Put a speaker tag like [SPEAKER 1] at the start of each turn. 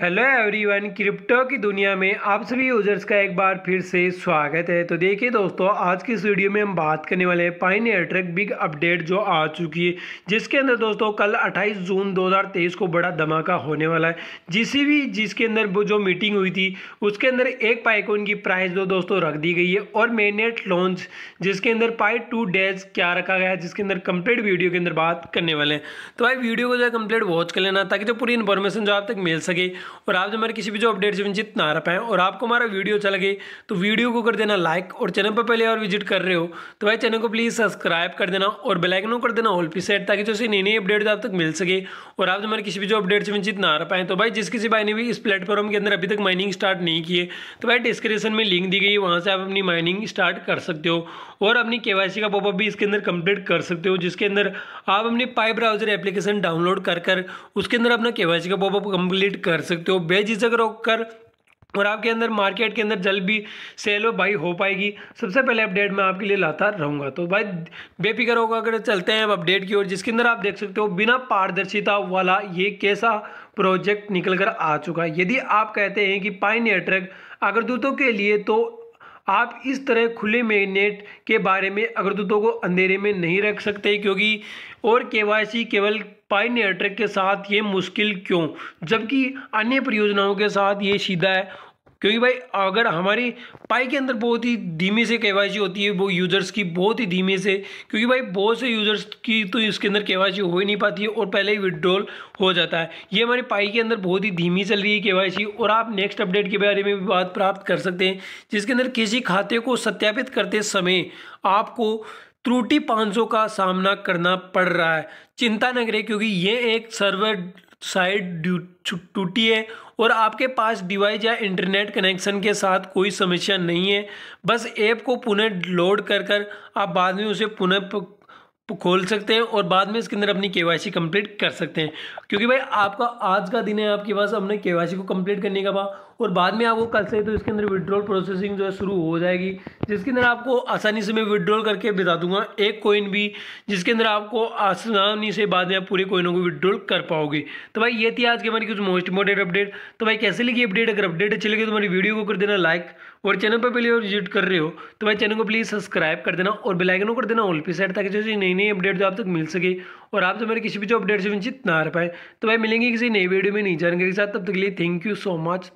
[SPEAKER 1] hello everyone crypto की दुनिया में आप सभी यूजर्स का एक बार फिर से स्वागत है तो देखिए दोस्तों आज की इस वीडियो में हम बात करने वाले हैं पाइन एयरट्रैक बिग अपडेट जो आ चुकी है जिसके अंदर दोस्तों कल 28 जून 2023 को बड़ा धमाका होने वाला है जिस भी जिसके अंदर वो जो मीटिंग हुई थी उसके अंदर एक को उनकी प्राइस जो दोस्तों रख दी गई है और मेनेट लॉन्च जिसके अंदर पाई टू डेज क्या रखा गया है जिसके अंदर कम्प्लीट वीडियो के अंदर बात करने वाले हैं तो भाई वीडियो को जो है कम्प्लीट वॉच कर लेना ताकि जो पूरी इन्फॉर्मेशन जो आप तक मिल सके और आप हमारे किसी भी जो अपडेट से वंचित ना रह पाएँ और आपको हमारा वीडियो अच्छा लगे तो वीडियो को कर देना लाइक और चैनल पर पहले और विजिट कर रहे हो तो भाई चैनल को प्लीज़ सब्सक्राइब कर देना और बेलाइकन कर देना ऑल पी सेट ताकि जो नई नई अपडेट आप तक मिल सके और आप हमारे किसी भी जो अपडेट से वंचित ना रह पाएँ तो भाई जिस किसी भाई ने भी इस प्लेटफॉर्म के अंदर अभी तक माइनिंग स्टार्ट नहीं किए तो भाई डिस्क्रिप्शन में लिंक दी गई वहाँ से आप अपनी माइनिंग स्टार्ट कर सकते हो और अपनी के का पॉपअप भी इसके अंदर कंप्लीट कर सकते हो जिसके अंदर आप अपनी पाई ब्राउजर एप्लीकेशन डाउनलोड कर कर उसके अंदर अपना के का पॉपअप कंप्लीट कर सकते सकते हो बेझिझक रोक कर और आपके अंदर मार्केट के अंदर जल्द भी सेल हो भाई हो पाएगी सबसे पहले अपडेट मैं आपके लिए लाता रहूँगा तो भाई बेफिक्र होगा अगर चलते हैं अपडेट की ओर जिसके अंदर आप देख सकते हो बिना पारदर्शिता वाला ये कैसा प्रोजेक्ट निकल कर आ चुका है यदि आप कहते हैं कि पाइन एट्रैक्ट अगर दूतों के लिए तो आप इस तरह खुले में नेट के बारे में अग्रदूतों को अंधेरे में नहीं रख सकते क्योंकि और केवाईसी केवल पाइन एयरट्रैक के साथ ये मुश्किल क्यों जबकि अन्य परियोजनाओं के साथ ये सीधा है क्योंकि भाई अगर हमारी पाई के अंदर बहुत ही धीमे से के होती है वो यूज़र्स की बहुत ही धीमे से क्योंकि भाई बहुत से यूज़र्स की तो इसके अंदर के हो ही नहीं पाती है और पहले ही विड्रॉल हो जाता है ये हमारे पाई के अंदर बहुत ही धीमी चल रही है के और आप नेक्स्ट अपडेट के बारे में भी बात प्राप्त कर सकते हैं जिसके अंदर किसी खाते को सत्यापित करते समय आपको त्रुटि पाँच का सामना करना पड़ रहा है चिंता न करें क्योंकि ये एक सर्वर साइड टूटी है और आपके पास डिवाइस या इंटरनेट कनेक्शन के साथ कोई समस्या नहीं है बस ऐप को पुनः लोड कर कर आप बाद में उसे पुनः खोल सकते हैं और बाद में इसके अंदर अपनी केवाईसी कंप्लीट कर सकते हैं क्योंकि भाई आपका आज का दिन है आपके पास हमने केवाईसी को कंप्लीट करने का बा और बाद में आप वो कर सकते तो इसके अंदर विड्रॉल प्रोसेसिंग जो है शुरू हो जाएगी जिसके अंदर आपको आसानी से मैं विड्रॉल करके बता दूंगा एक कोइन भी जिसके अंदर आपको आसानी से बाद में पूरे कोइनों को विड्रॉल कर पाओगे तो भाई ये थी आज की हमारी कुछ मोस्ट इम्पोर्टेंट अपडेट तो भाई कैसे लगी अपडेट अगर अपडेट अच्छी लगी तो हमारी वीडियो को कर देना लाइक और चैनल पर पहले और विजिट कर रहे हो तो भाई चैनल को प्लीज़ सब्सक्राइब कर देना और बेलाइकन कर देना ऑल पी साइड ताकि जो नई नई अपडेट जो आप तक मिल सके और आप तो मेरे किसी भी जो अपडेट से वंचित ना रह पाए तो भाई मिलेंगे किसी नई वीडियो में नई जानकारी के साथ तब तक के लिए थैंक यू सो मच